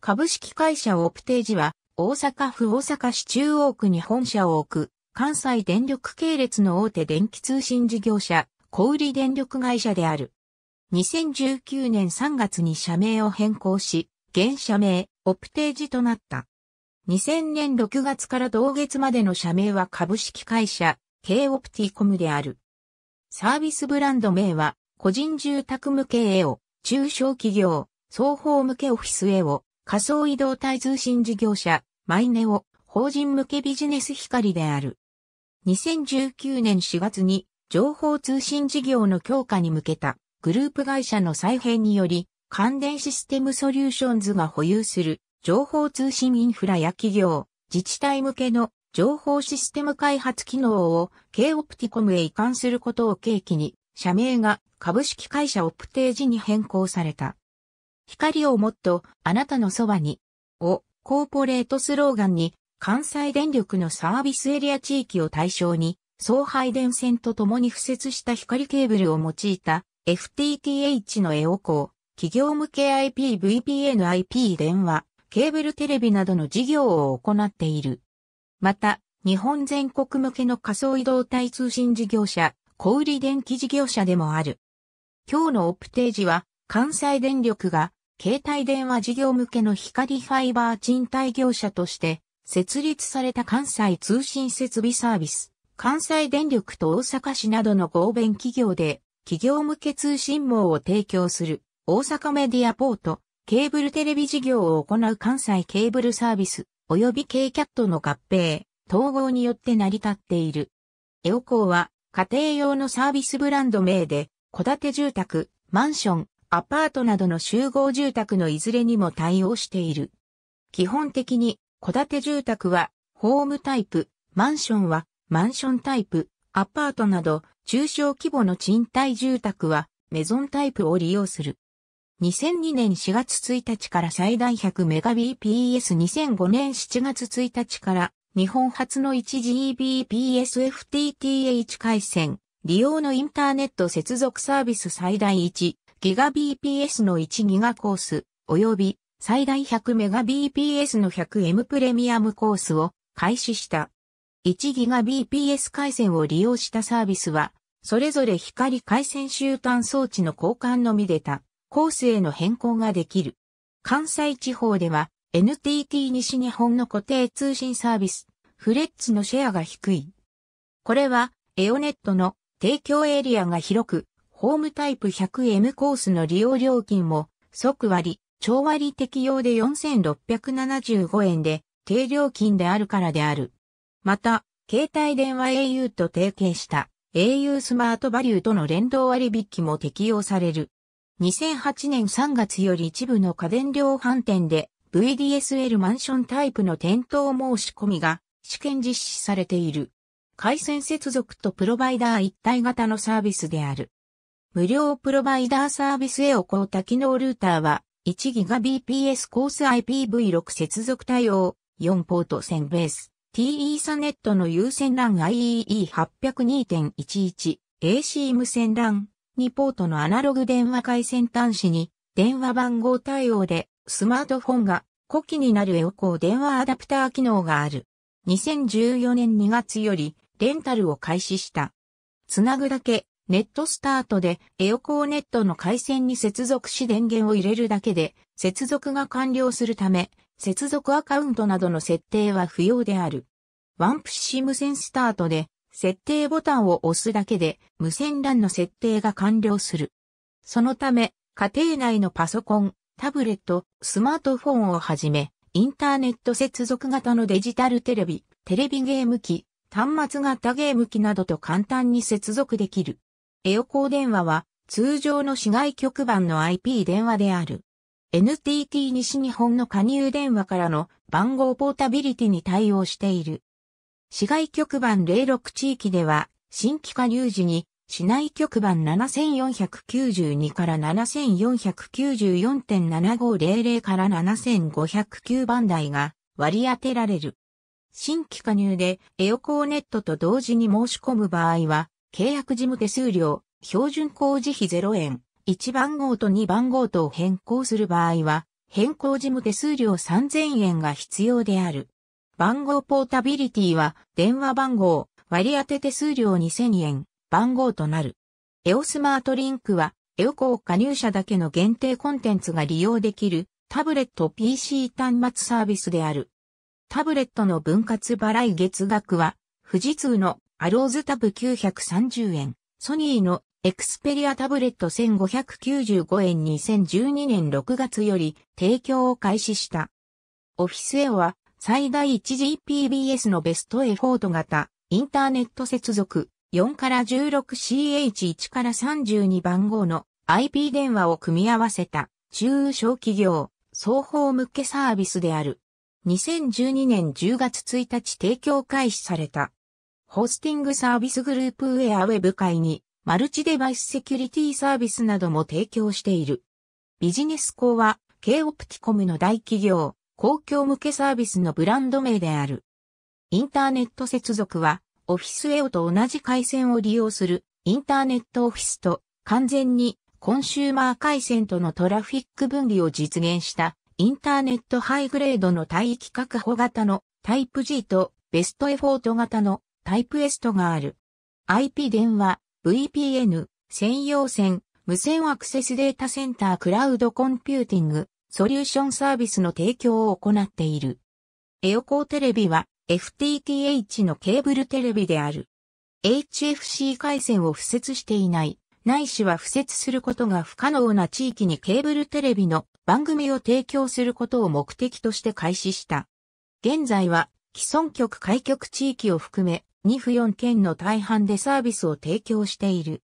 株式会社オプテージは、大阪府大阪市中央区に本社を置く、関西電力系列の大手電気通信事業者、小売電力会社である。2019年3月に社名を変更し、現社名、オプテージとなった。2000年6月から同月までの社名は株式会社、K オプティコムである。サービスブランド名は、個人住宅向けエオ、中小企業、双方向けオフィスエオ、仮想移動体通信事業者、マイネオ、法人向けビジネス光である。2019年4月に情報通信事業の強化に向けたグループ会社の再編により、関連システムソリューションズが保有する情報通信インフラや企業、自治体向けの情報システム開発機能を K オプティコムへ移管することを契機に、社名が株式会社オプテージに変更された。光をもっとあなたのそばに、をコーポレートスローガンに関西電力のサービスエリア地域を対象に送配電線と共に付設した光ケーブルを用いた FTTH のエオコー、企業向け IPVPN、IP 電話、ケーブルテレビなどの事業を行っている。また、日本全国向けの仮想移動体通信事業者、小売電気事業者でもある。今日のオプテージは、関西電力が携帯電話事業向けの光ファイバー賃貸業者として設立された関西通信設備サービス、関西電力と大阪市などの合弁企業で企業向け通信網を提供する大阪メディアポート、ケーブルテレビ事業を行う関西ケーブルサービス及び K キャットの合併、統合によって成り立っている。エオコーは家庭用のサービスブランド名で、小建て住宅、マンション、アパートなどの集合住宅のいずれにも対応している。基本的に、戸建て住宅は、ホームタイプ、マンションは、マンションタイプ、アパートなど、中小規模の賃貸住宅は、メゾンタイプを利用する。2002年4月1日から最大 100Mbps2005 年7月1日から日本初の 1GBPSFTTH 回線利用のインターネット接続サービス最大1 GBps の 1GB コース、及び最大 100Mbps の 100M プレミアムコースを開始した。1GBps 回線を利用したサービスは、それぞれ光回線終端装置の交換のみでたコースへの変更ができる。関西地方では NTT 西日本の固定通信サービス、フレッツのシェアが低い。これはエオネットの提供エリアが広く、ホームタイプ 100M コースの利用料金も、即割、超割適用で4675円で、低料金であるからである。また、携帯電話 au と提携した au スマートバリューとの連動割引も適用される。2008年3月より一部の家電量販店で VDSL マンションタイプの店頭申し込みが試験実施されている。回線接続とプロバイダー一体型のサービスである。無料プロバイダーサービスへをう多機能ルーターは 1GBps コース IPv6 接続対応4ポート1000ベース t e ーサネットの優先 LAN IEE802.11 AC 無線 LAN 2ポートのアナログ電話回線端子に電話番号対応でスマートフォンが古希になるエオコー電話アダプター機能がある。2014年2月よりレンタルを開始した。つなぐだけネットスタートでエオコーネットの回線に接続し電源を入れるだけで接続が完了するため、接続アカウントなどの設定は不要である。ワンプッシ無線スタートで設定ボタンを押すだけで無線 LAN の設定が完了する。そのため、家庭内のパソコン、タブレット、スマートフォンをはじめ、インターネット接続型のデジタルテレビ、テレビゲーム機、端末型ゲーム機などと簡単に接続できる。エオコー電話は通常の市外局番の IP 電話である。NTT 西日本の加入電話からの番号ポータビリティに対応している。市外局番06地域では、新規加入時に、市内局番7492から7494.7500から7509番台が割り当てられる。新規加入でエオコーネットと同時に申し込む場合は、契約事務手数料、標準工事費0円、1番号と2番号とを変更する場合は、変更事務手数料3000円が必要である。番号ポータビリティは、電話番号、割り当て手数料2000円、番号となる。エオスマートリンクは、エオコー加入者だけの限定コンテンツが利用できる、タブレット PC 端末サービスである。タブレットの分割払い月額は、富士通のアローズタブ930円、ソニーのエクスペリアタブレット1595円2012年6月より提供を開始した。オフィスエオは最大 1GPBS のベストエフォート型、インターネット接続、4から 16CH1 から32番号の IP 電話を組み合わせた中小企業、双方向けサービスである。2012年10月1日提供開始された。ホスティングサービスグループウェアウェブ会に、マルチデバイスセキュリティサービスなども提供している。ビジネス校は、K オプティコムの大企業、公共向けサービスのブランド名である。インターネット接続は、オフィスエオと同じ回線を利用する、インターネットオフィスと、完全に、コンシューマー回線とのトラフィック分離を実現した、インターネットハイグレードの帯域確保型のタイプ G とベストエフォート型のタイプエストがある。IP 電話、VPN、専用線、無線アクセスデータセンタークラウドコンピューティング、ソリューションサービスの提供を行っている。エオコーテレビは FTTH のケーブルテレビである。HFC 回線を敷設していない、ないしは敷設することが不可能な地域にケーブルテレビの番組を提供することを目的として開始した。現在は既存局開局地域を含め2府4県の大半でサービスを提供している。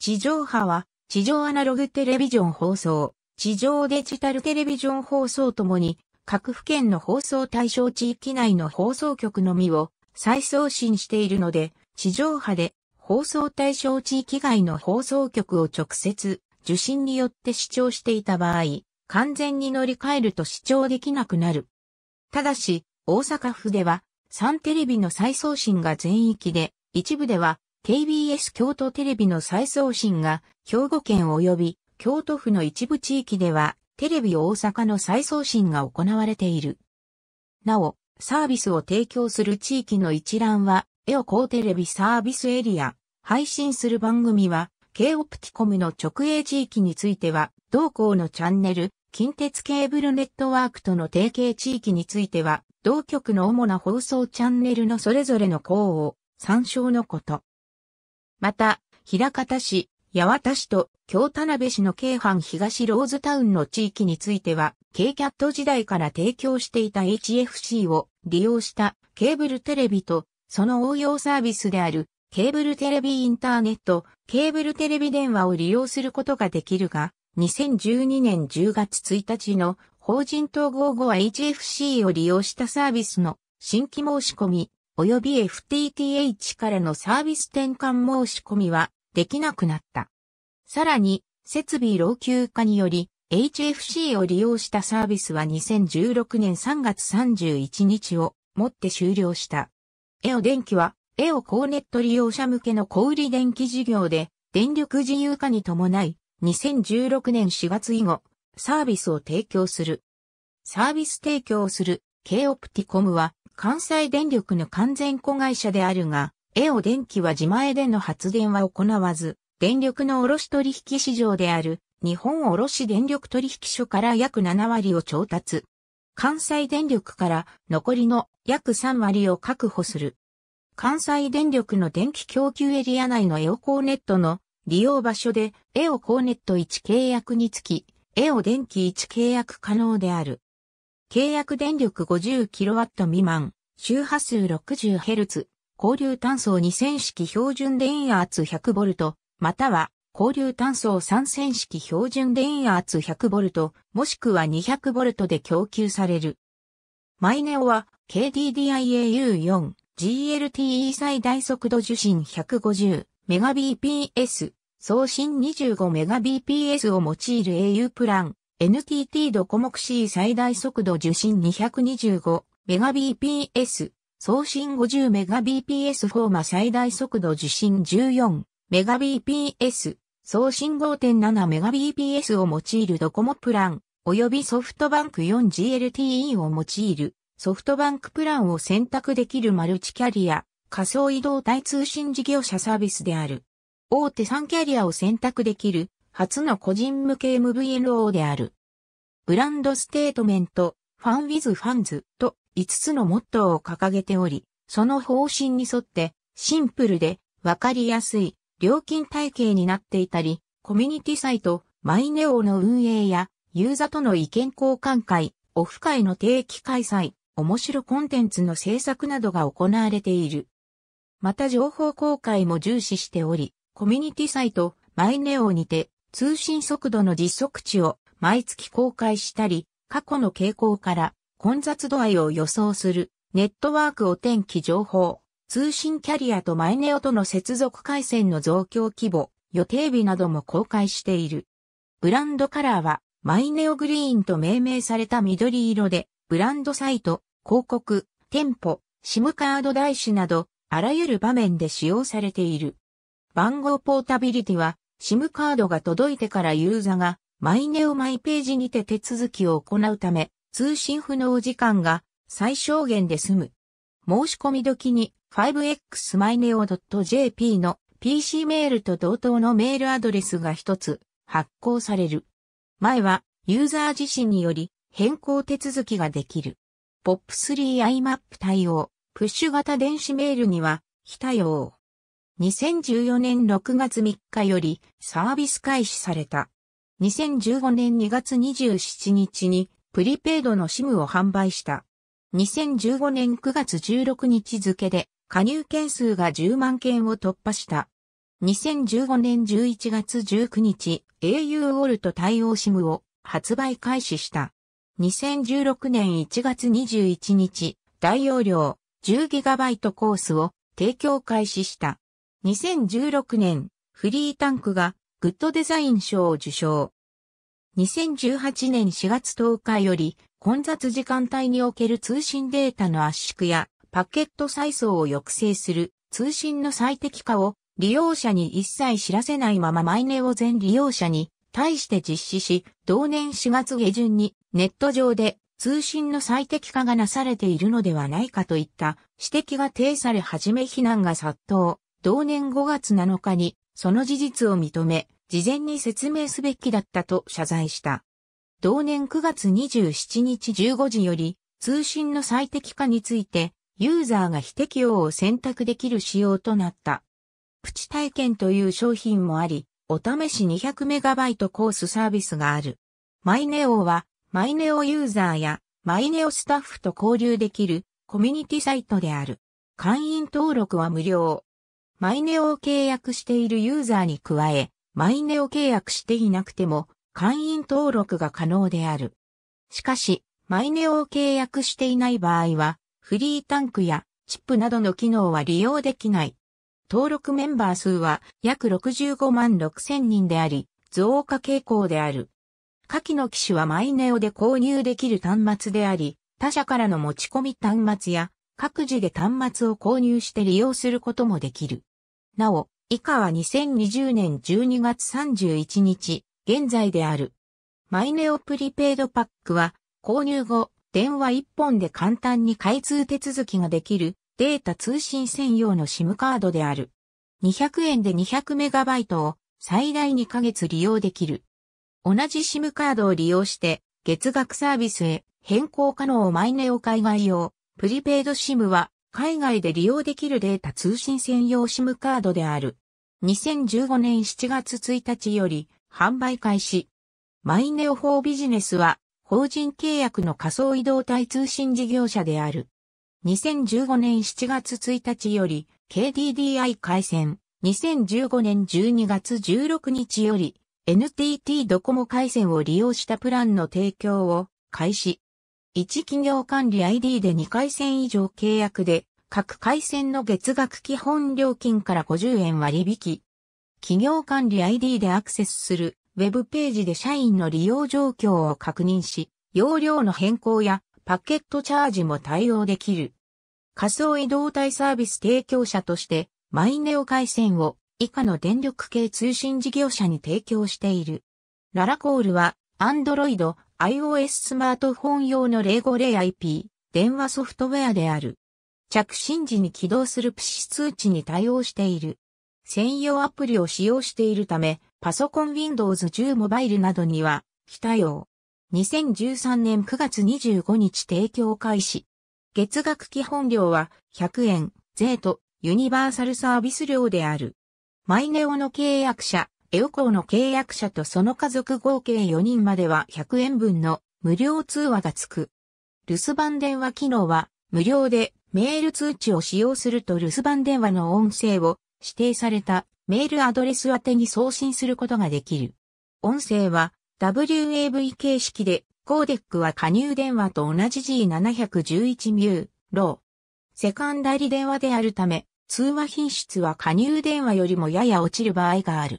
地上波は、地上アナログテレビジョン放送、地上デジタルテレビジョン放送ともに、各府県の放送対象地域内の放送局のみを再送信しているので、地上波で放送対象地域外の放送局を直接受信によって視聴していた場合、完全に乗り換えると視聴できなくなる。ただし、大阪府では3テレビの再送信が全域で、一部では KBS 京都テレビの再送信が兵庫県及び京都府の一部地域ではテレビ大阪の再送信が行われている。なお、サービスを提供する地域の一覧は、エオコテレビサービスエリア、配信する番組は、K オプティコムの直営地域については、同校のチャンネル、近鉄ケーブルネットワークとの提携地域については、同局の主な放送チャンネルのそれぞれの項を参照のこと。また、平方市、八幡市と京田辺市の京阪東ローズタウンの地域については、K キャット時代から提供していた HFC を利用したケーブルテレビと、その応用サービスであるケーブルテレビインターネット、ケーブルテレビ電話を利用することができるが、2012年10月1日の法人統合後は HFC を利用したサービスの新規申し込み、及び FTTH からのサービス転換申し込みはできなくなった。さらに、設備老朽化により、HFC を利用したサービスは2016年3月31日をもって終了した。エオ電機は、エオ高ネット利用者向けの小売電気事業で、電力自由化に伴い、2016年4月以後、サービスを提供する。サービス提供をする K オプティコムは関西電力の完全子会社であるが、エオ電機は自前での発電は行わず、電力の卸取引市場である日本卸電力取引所から約7割を調達。関西電力から残りの約3割を確保する。関西電力の電気供給エリア内のエオコーネットの利用場所でエオコーネット1契約につきエオ電気1契約可能である。契約電力 50kW 未満、周波数 60Hz、交流単素2000式標準電圧 100V、または交流単素3000式標準電圧 100V、もしくは 200V で供給される。マイネオは KDDIAU4、GLTE 最大速度受信 150Mbps、送信 25Mbps を用いる au プラン、NTT ドコモクシー最大速度受信 225Mbps、送信 50Mbps フォーマ最大速度受信 14Mbps、送信 5.7Mbps を用いるドコモプラン、及びソフトバンク 4GLTE を用いるソフトバンクプランを選択できるマルチキャリア、仮想移動体通信事業者サービスである。大手3キャリアを選択できる初の個人向け MVNO である。ブランドステートメント、ファンウィズファンズと5つのモットーを掲げており、その方針に沿ってシンプルでわかりやすい料金体系になっていたり、コミュニティサイト、マイネオの運営やユーザとの意見交換会、オフ会の定期開催、面白コンテンツの制作などが行われている。また情報公開も重視しており、コミュニティサイト、マイネオにて、通信速度の実測値を毎月公開したり、過去の傾向から混雑度合いを予想する、ネットワークお天気情報、通信キャリアとマイネオとの接続回線の増強規模、予定日なども公開している。ブランドカラーは、マイネオグリーンと命名された緑色で、ブランドサイト、広告、店舗、SIM カード台紙など、あらゆる場面で使用されている。番号ポータビリティは、SIM カードが届いてからユーザが、マイネオマイページにて手続きを行うため、通信不能時間が最小限で済む。申し込み時に 5xmyneo.jp の PC メールと同等のメールアドレスが一つ発行される。前はユーザー自身により変更手続きができる。POP3IMAP 対応、プッシュ型電子メールには非対応。2014年6月3日よりサービス開始された。2015年2月27日にプリペイドの SIM を販売した。2015年9月16日付で加入件数が10万件を突破した。2015年11月19日、au オルト対応 SIM を発売開始した。2016年1月21日、大容量 10GB コースを提供開始した。2016年、フリータンクがグッドデザイン賞を受賞。2018年4月10日より混雑時間帯における通信データの圧縮やパケット再送を抑制する通信の最適化を利用者に一切知らせないままマイネを全利用者に対して実施し、同年4月下旬にネット上で通信の最適化がなされているのではないかといった指摘が呈され始め非難が殺到。同年5月7日にその事実を認め、事前に説明すべきだったと謝罪した。同年9月27日15時より通信の最適化についてユーザーが非適用を選択できる仕様となった。プチ体験という商品もあり、お試し 200MB コースサービスがある。マイネオはマイネオユーザーやマイネオスタッフと交流できるコミュニティサイトである。会員登録は無料。マイネオを契約しているユーザーに加え、マイネオ契約していなくても、会員登録が可能である。しかし、マイネオを契約していない場合は、フリータンクやチップなどの機能は利用できない。登録メンバー数は約65万6千人であり、増加傾向である。下記の機種はマイネオで購入できる端末であり、他社からの持ち込み端末や各自で端末を購入して利用することもできる。なお、以下は2020年12月31日、現在である。マイネオプリペイドパックは、購入後、電話1本で簡単に開通手続きができるデータ通信専用の SIM カードである。200円で 200MB を最大2ヶ月利用できる。同じ SIM カードを利用して月額サービスへ変更可能マイネオ海外用プリペイドシムは海外で利用できるデータ通信専用シムカードである。2015年7月1日より販売開始。マイネオ4ビジネスは法人契約の仮想移動体通信事業者である。2015年7月1日より KDDI 回線。2015年12月16日より NTT ドコモ回線を利用したプランの提供を開始。一企業管理 ID で2回線以上契約で、各回線の月額基本料金から50円割引。企業管理 ID でアクセスするウェブページで社員の利用状況を確認し、容量の変更やパケットチャージも対応できる。仮想移動体サービス提供者として、マイネオ回線を以下の電力系通信事業者に提供している。ララコールは、Android、iOS スマートフォン用のゴレイ i p 電話ソフトウェアである。着信時に起動するプシ通知に対応している。専用アプリを使用しているため、パソコン Windows 10モバイルなどには非対応。2013年9月25日提供開始。月額基本料は100円、税とユニバーサルサービス料である。マイネオの契約者、エオコーの契約者とその家族合計4人までは100円分の無料通話がつく。留守番電話機能は無料でメール通知を使用すると留守番電話の音声を指定されたメールアドレス宛てに送信することができる。音声は WAV 形式でコーデックは加入電話と同じ G711 ミュー、ロー。セカンダリ電話であるため、通話品質は加入電話よりもやや落ちる場合がある。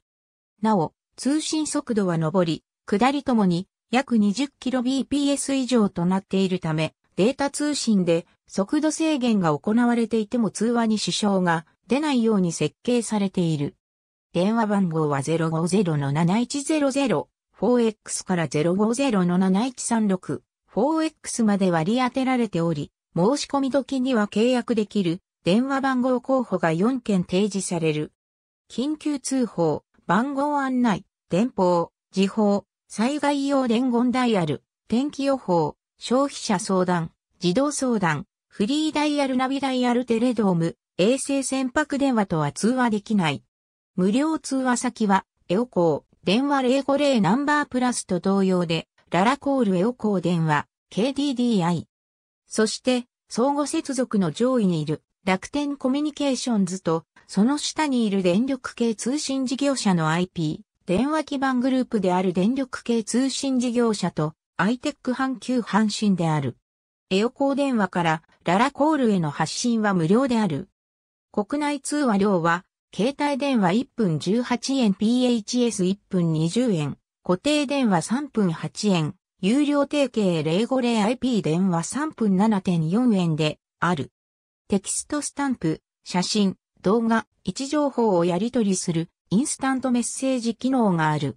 なお、通信速度は上り、下りともに約 20kbps 以上となっているため、データ通信で速度制限が行われていても通話に支障が出ないように設計されている。電話番号は050-7100、4X から050-7136、4X まで割り当てられており、申し込み時には契約できる電話番号候補が4件提示される。緊急通報、番号案内、電報、時報、災害用伝言ダイヤル、天気予報、消費者相談、児童相談、フリーダイヤルナビダイヤルテレドーム、衛星船舶電話とは通話できない。無料通話先は、エオコー、電話050ナンバープラスと同様で、ララコールエオコー電話、KDDI。そして、相互接続の上位にいる楽天コミュニケーションズとその下にいる電力系通信事業者の IP、電話基盤グループである電力系通信事業者と、アイテック阪急阪神である。エオコー電話からララコールへの発信は無料である。国内通話料は、携帯電話1分18円 PHS1 分20円、固定電話3分8円、有料提携 050IP 電話3分7.4円である。テキストスタンプ、写真、動画、位置情報をやり取りするインスタントメッセージ機能がある。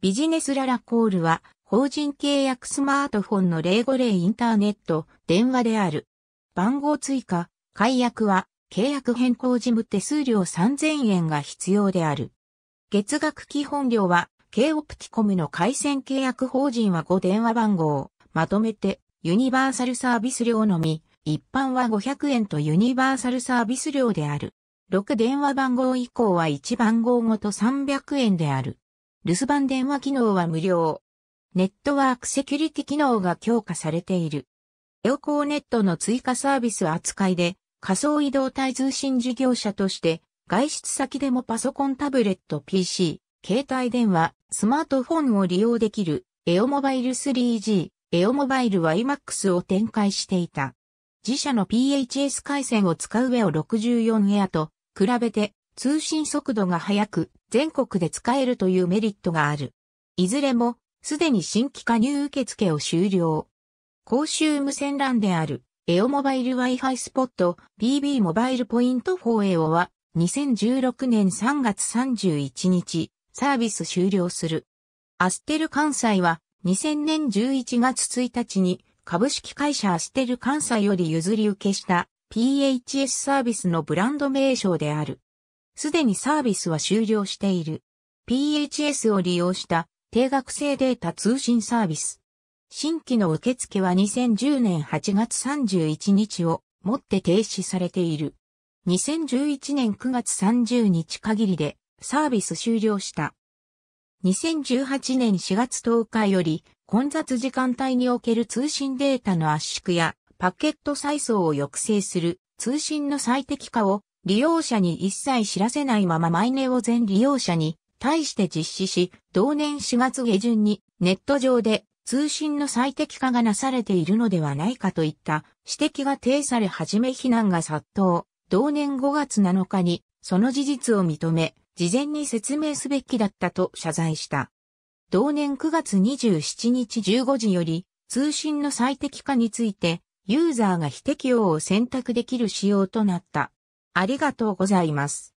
ビジネスララコールは法人契約スマートフォンの050インターネット電話である。番号追加、解約は契約変更事務手数料3000円が必要である。月額基本料は K オプティコムの回線契約法人は5電話番号、まとめてユニバーサルサービス料のみ、一般は500円とユニバーサルサービス料である。6電話番号以降は1番号ごと300円である。留守番電話機能は無料。ネットワークセキュリティ機能が強化されている。エオコーネットの追加サービス扱いで仮想移動体通信事業者として外出先でもパソコンタブレット PC、携帯電話、スマートフォンを利用できるエオモバイル 3G、エオモバイル YMAX を展開していた。自社の PHS 回線を使う上を6 4アと比べて通信速度が速く全国で使えるというメリットがある。いずれもすでに新規加入受付を終了。公衆無線 LAN であるエオモバイル Wi-Fi スポット BB モバイルポイント 4AO は2016年3月31日サービス終了する。アステル関西は2000年11月1日に株式会社アステル関西より譲り受けした PHS サービスのブランド名称である。すでにサービスは終了している。PHS を利用した定額制データ通信サービス。新規の受付は2010年8月31日をもって停止されている。2011年9月30日限りでサービス終了した。2018年4月10日より混雑時間帯における通信データの圧縮やパケット再送を抑制する通信の最適化を利用者に一切知らせないままマイネを全利用者に対して実施し、同年4月下旬にネット上で通信の最適化がなされているのではないかといった指摘が呈され始め非難が殺到。同年5月7日にその事実を認め、事前に説明すべきだったと謝罪した。同年9月27日15時より通信の最適化についてユーザーが非適用を選択できる仕様となった。ありがとうございます。